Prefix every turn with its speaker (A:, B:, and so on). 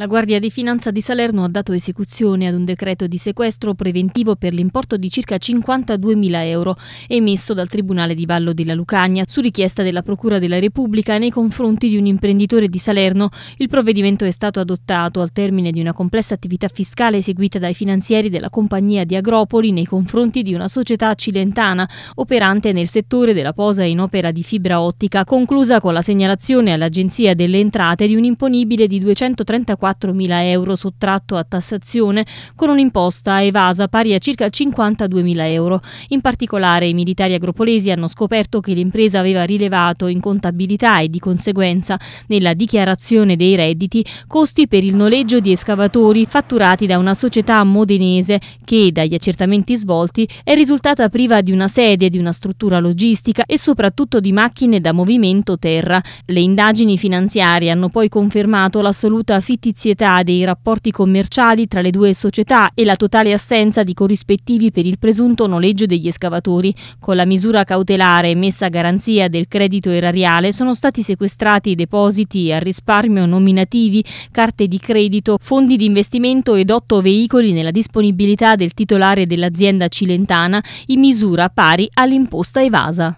A: La Guardia di Finanza di Salerno ha dato esecuzione ad un decreto di sequestro preventivo per l'importo di circa 52.000 euro emesso dal Tribunale di Vallo della Lucania su richiesta della Procura della Repubblica nei confronti di un imprenditore di Salerno. Il provvedimento è stato adottato al termine di una complessa attività fiscale eseguita dai finanzieri della compagnia di Agropoli nei confronti di una società cilentana operante nel settore della posa in opera di fibra ottica, conclusa con la segnalazione all'Agenzia delle Entrate di un imponibile di 234 4.000 euro sottratto a tassazione con un'imposta evasa pari a circa 52.000 euro. In particolare i militari agropolesi hanno scoperto che l'impresa aveva rilevato in contabilità e di conseguenza nella dichiarazione dei redditi costi per il noleggio di escavatori fatturati da una società modenese che dagli accertamenti svolti è risultata priva di una sede, di una struttura logistica e soprattutto di macchine da movimento terra. Le indagini finanziarie hanno poi confermato l'assoluta fittizia notizietà dei rapporti commerciali tra le due società e la totale assenza di corrispettivi per il presunto noleggio degli escavatori. Con la misura cautelare messa a garanzia del credito erariale sono stati sequestrati depositi a risparmio nominativi, carte di credito, fondi di investimento ed otto veicoli nella disponibilità del titolare dell'azienda cilentana in misura pari all'imposta evasa.